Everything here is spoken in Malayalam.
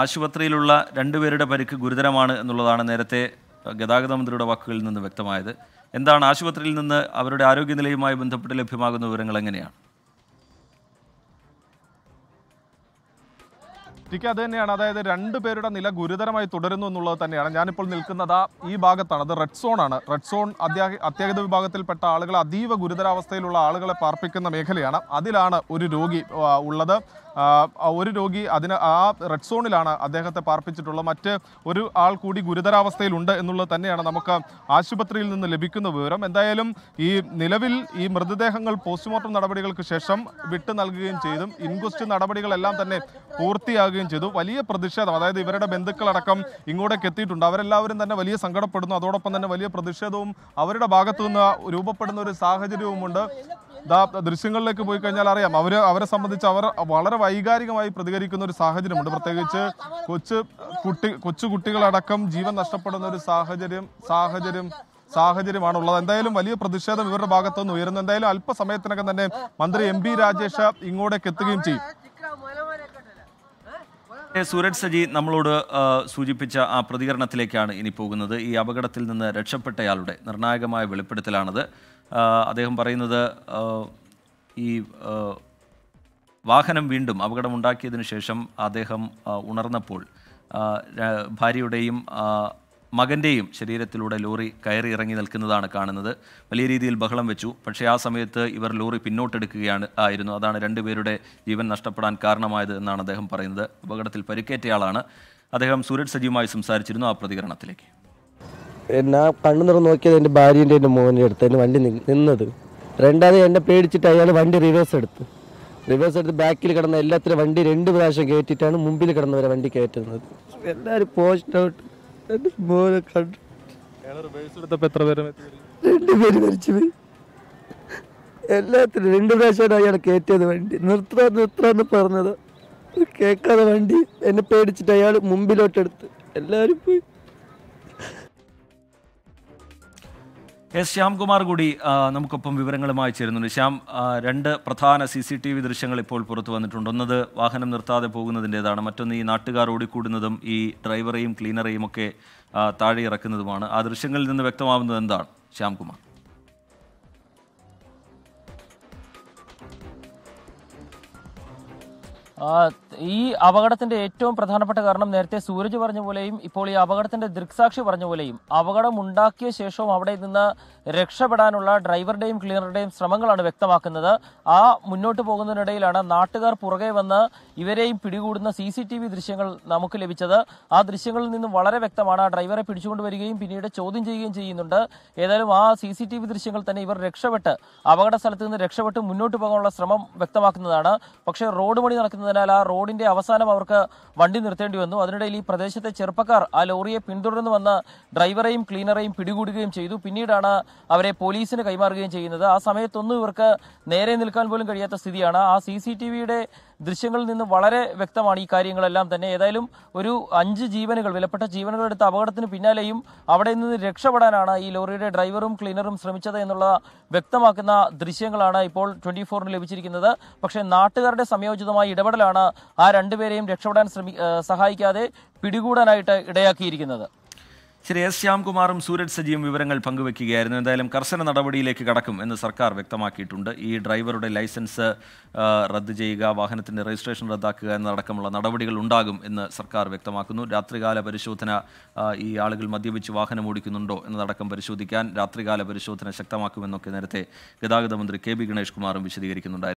ആശുപത്രിയിലുള്ള രണ്ടുപേരുടെ പരിക്ക് ഗുരുതരമാണ് എന്നുള്ളതാണ് നേരത്തെ ഗതാഗത മന്ത്രിയുടെ വാക്കുകളിൽ നിന്ന് വ്യക്തമായത് എന്താണ് ആശുപത്രിയിൽ നിന്ന് അവരുടെ ആരോഗ്യനിലയുമായി ബന്ധപ്പെട്ട് ലഭ്യമാകുന്ന വിവരങ്ങൾ എങ്ങനെയാണ് ടിക്കെ അത് തന്നെയാണ് അതായത് രണ്ടു പേരുടെ നില ഗുരുതരമായി തുടരുന്നു എന്നുള്ളത് തന്നെയാണ് ഞാനിപ്പോൾ നിൽക്കുന്നത് ഈ ഭാഗത്താണ് അത് റെഡ് സോണാണ് റെഡ് സോൺ അത്യാഹിത വിഭാഗത്തിൽപ്പെട്ട ആളുകൾ അതീവ ഗുരുതരാവസ്ഥയിലുള്ള ആളുകളെ പാർപ്പിക്കുന്ന മേഖലയാണ് അതിലാണ് ഒരു രോഗി ഉള്ളത് ഒരു രോഗി അതിന് ആ റെഡ് സോണിലാണ് അദ്ദേഹത്തെ പാർപ്പിച്ചിട്ടുള്ളത് മറ്റ് ഒരു ആൾ കൂടി ഗുരുതരാവസ്ഥയിലുണ്ട് എന്നുള്ളത് തന്നെയാണ് നമുക്ക് ആശുപത്രിയിൽ നിന്ന് ലഭിക്കുന്ന വിവരം എന്തായാലും ഈ നിലവിൽ ഈ മൃതദേഹങ്ങൾ പോസ്റ്റ്മോർട്ടം നടപടികൾക്ക് ശേഷം വിട്ടു നൽകുകയും ചെയ്തും ഇൻക്വസ്റ്റ് നടപടികളെല്ലാം തന്നെ പൂർത്തിയാകും കാണുകയും ചെയ്തു വലിയ പ്രതിഷേധം അതായത് ഇവരുടെ ബന്ധുക്കളടക്കം ഇങ്ങോട്ടേക്ക് എത്തിയിട്ടുണ്ട് അവരെല്ലാവരും തന്നെ വലിയ സങ്കടപ്പെടുന്നു അതോടൊപ്പം തന്നെ വലിയ പ്രതിഷേധവും അവരുടെ ഭാഗത്തു നിന്ന് രൂപപ്പെടുന്ന ഒരു സാഹചര്യവുമുണ്ട് ദൃശ്യങ്ങളിലേക്ക് പോയി കഴിഞ്ഞാൽ അറിയാം അവർ അവരെ സംബന്ധിച്ച് അവർ വളരെ വൈകാരികമായി പ്രതികരിക്കുന്ന ഒരു സാഹചര്യമുണ്ട് പ്രത്യേകിച്ച് കൊച്ചു കുട്ടി കൊച്ചുകുട്ടികളടക്കം ജീവൻ നഷ്ടപ്പെടുന്ന ഒരു സാഹചര്യം സാഹചര്യം സാഹചര്യമാണ് ഉള്ളത് എന്തായാലും വലിയ പ്രതിഷേധം ഇവരുടെ ഭാഗത്തുനിന്ന് ഉയരുന്നു എന്തായാലും അല്പസമയത്തിനകം തന്നെ മന്ത്രി എം പി രാജേഷ് ഇങ്ങോട്ടേക്ക് എത്തുകയും ചെയ്യും സൂരജ് സജി നമ്മളോട് സൂചിപ്പിച്ച ആ പ്രതികരണത്തിലേക്കാണ് ഇനി പോകുന്നത് ഈ അപകടത്തിൽ നിന്ന് രക്ഷപ്പെട്ടയാളുടെ നിർണായകമായ വെളിപ്പെടുത്തലാണത് അദ്ദേഹം പറയുന്നത് ഈ വാഹനം വീണ്ടും അപകടമുണ്ടാക്കിയതിനു ശേഷം അദ്ദേഹം ഉണർന്നപ്പോൾ ഭാര്യയുടെയും മകൻ്റെയും ശരീരത്തിലൂടെ ലോറി കയറി ഇറങ്ങി നിൽക്കുന്നതാണ് കാണുന്നത് വലിയ രീതിയിൽ ബഹളം വെച്ചു പക്ഷേ ആ സമയത്ത് ഇവർ ലോറി പിന്നോട്ടെടുക്കുകയാണ് ആയിരുന്നു അതാണ് രണ്ടുപേരുടെ ജീവൻ നഷ്ടപ്പെടാൻ കാരണമായത് എന്നാണ് അദ്ദേഹം പറയുന്നത് അപകടത്തിൽ പരിക്കേറ്റയാളാണ് അദ്ദേഹം സൂരജ് സജീവുമായി സംസാരിച്ചിരുന്നു ആ പ്രതികരണത്തിലേക്ക് ഞാൻ കണ്ണു നിറഞ്ഞു നോക്കിയത് എൻ്റെ ഭാര്യൻ്റെ എൻ്റെ മോൻ്റെ എടുത്ത് എൻ്റെ വണ്ടി നിന്നത് രണ്ടാമത് എന്നെ പേടിച്ചിട്ട് അയാൾ വണ്ടി റിവേഴ്സ് എടുത്ത് റിവേഴ്സ് എടുത്ത് ബാക്കിൽ കിടന്ന എല്ലാത്തിനും വണ്ടി രണ്ട് പ്രാവശ്യം കയറ്റിയിട്ടാണ് മുമ്പിൽ കിടന്നവരെ വണ്ടി കയറ്റുന്നത് എല്ലാവരും പോസ്റ്റ് ഔട്ട് എല്ലാത്തിനും രണ്ട് പ്രാവശ്യമാണ് അയാൾ കയറ്റിയത് വണ്ടി നിർത്താ നിർത്താന്ന് പറഞ്ഞത് കേൾക്കാതെ വണ്ടി എന്നെ പേടിച്ചിട്ട് അയാൾ മുമ്പിലോട്ടെടുത്ത് എല്ലാവരും പോയി എസ് ശ്യാംകുമാർ കൂടി നമുക്കൊപ്പം വിവരങ്ങളുമായി ചേരുന്നുണ്ട് ശ്യാം രണ്ട് പ്രധാന സി സി ടി വി ദൃശ്യങ്ങൾ ഇപ്പോൾ പുറത്തു വന്നിട്ടുണ്ട് ഒന്നത് വാഹനം നിർത്താതെ പോകുന്നതിൻ്റേതാണ് മറ്റൊന്ന് ഈ നാട്ടുകാർ ഓടിക്കൂടുന്നതും ഈ ഡ്രൈവറെയും ക്ലീനറെയും ഒക്കെ താഴെ ഇറക്കുന്നതുമാണ് ആ ദൃശ്യങ്ങളിൽ നിന്ന് വ്യക്തമാവുന്നത് എന്താണ് ശ്യാംകുമാർ ഈ അപകടത്തിന്റെ ഏറ്റവും പ്രധാനപ്പെട്ട കാരണം നേരത്തെ സൂരജ് പറഞ്ഞ പോലെയും ഇപ്പോൾ ഈ അപകടത്തിന്റെ ദൃക്സാക്ഷി പറഞ്ഞ പോലെയും ഉണ്ടാക്കിയ ശേഷവും അവിടെ നിന്ന് രക്ഷപ്പെടാനുള്ള ഡ്രൈവറുടെയും ക്ലീനറുടെയും ശ്രമങ്ങളാണ് വ്യക്തമാക്കുന്നത് ആ മുന്നോട്ട് പോകുന്നതിനിടയിലാണ് നാട്ടുകാർ പുറകെ വന്ന് ഇവരെയും പിടികൂടുന്ന സി സി ടി വി ദൃശ്യങ്ങൾ നമുക്ക് ലഭിച്ചത് ആ ദൃശ്യങ്ങളിൽ നിന്നും വളരെ വ്യക്തമാണ് ആ ഡ്രൈവറെ പിടിച്ചുകൊണ്ടുവരികയും പിന്നീട് ചോദ്യം ചെയ്യുകയും ചെയ്യുന്നുണ്ട് ഏതായാലും ആ സി സി ടി വി ദൃശ്യങ്ങൾ തന്നെ ഇവർ രക്ഷപ്പെട്ട് അപകട സ്ഥലത്ത് നിന്ന് രക്ഷപ്പെട്ട് മുന്നോട്ട് പോകാനുള്ള ശ്രമം വ്യക്തമാക്കുന്നതാണ് പക്ഷേ റോഡ് പണി നടക്കുന്ന നിൽക്കുന്നതിനാൽ ആ റോഡിന്റെ അവസാനം അവർക്ക് വണ്ടി നിർത്തേണ്ടി വന്നു അതിനിടയിൽ ഈ പ്രദേശത്തെ ചെറുപ്പക്കാർ ആ ലോറിയെ പിന്തുടർന്ന് വന്ന ഡ്രൈവറെയും ക്ലീനറെയും പിടികൂടുകയും ചെയ്തു പിന്നീടാണ് അവരെ പോലീസിന് കൈമാറുകയും ചെയ്യുന്നത് ആ സമയത്തൊന്നും ഇവർക്ക് നേരെ നിൽക്കാൻ പോലും കഴിയാത്ത സ്ഥിതിയാണ് ആ സി സി ടി വിയുടെ ദൃശ്യങ്ങളിൽ നിന്ന് വളരെ വ്യക്തമാണ് ഈ കാര്യങ്ങളെല്ലാം തന്നെ ഏതായാലും ഒരു അഞ്ച് ജീവനുകൾ വിലപ്പെട്ട ജീവനുകൾ എടുത്ത അപകടത്തിന് പിന്നാലെയും അവിടെ നിന്ന് രക്ഷപ്പെടാനാണ് ഈ ലോറിയുടെ ഡ്രൈവറും ക്ലീനറും ശ്രമിച്ചത് എന്നുള്ള വ്യക്തമാക്കുന്ന ദൃശ്യങ്ങളാണ് ഇപ്പോൾ ട്വന്റി ഫോറിന് ലഭിച്ചിരിക്കുന്നത് പക്ഷേ നാട്ടുകാരുടെ സംയോജിതമായ ഇടപെടലാണ് ആ രണ്ടുപേരെയും രക്ഷപ്പെടാൻ ശ്രമി സഹായിക്കാതെ പിടികൂടാനായിട്ട് ഇടയാക്കിയിരിക്കുന്നത് ശ്രീ എസ് ശ്യാംകുമാറും സൂരജ് സജിയും വിവരങ്ങൾ പങ്കുവെക്കുകയായിരുന്നു എന്തായാലും കർശന നടപടിയിലേക്ക് കടക്കും എന്ന് സർക്കാർ വ്യക്തമാക്കിയിട്ടുണ്ട് ഈ ഡ്രൈവറുടെ ലൈസൻസ് റദ്ദ് ചെയ്യുക വാഹനത്തിൻ്റെ രജിസ്ട്രേഷൻ റദ്ദാക്കുക എന്നതടക്കമുള്ള നടപടികൾ ഉണ്ടാകും എന്ന് സർക്കാർ വ്യക്തമാക്കുന്നു രാത്രികാല പരിശോധന ഈ ആളുകൾ മദ്യപിച്ച് വാഹനം ഓടിക്കുന്നുണ്ടോ എന്നതടക്കം പരിശോധിക്കാൻ രാത്രികാല പരിശോധന ശക്തമാക്കുമെന്നൊക്കെ നേരത്തെ ഗതാഗത മന്ത്രി കെ ബി ഗണേഷ് കുമാറും വിശദീകരിക്കുന്നുണ്ടായിരുന്നു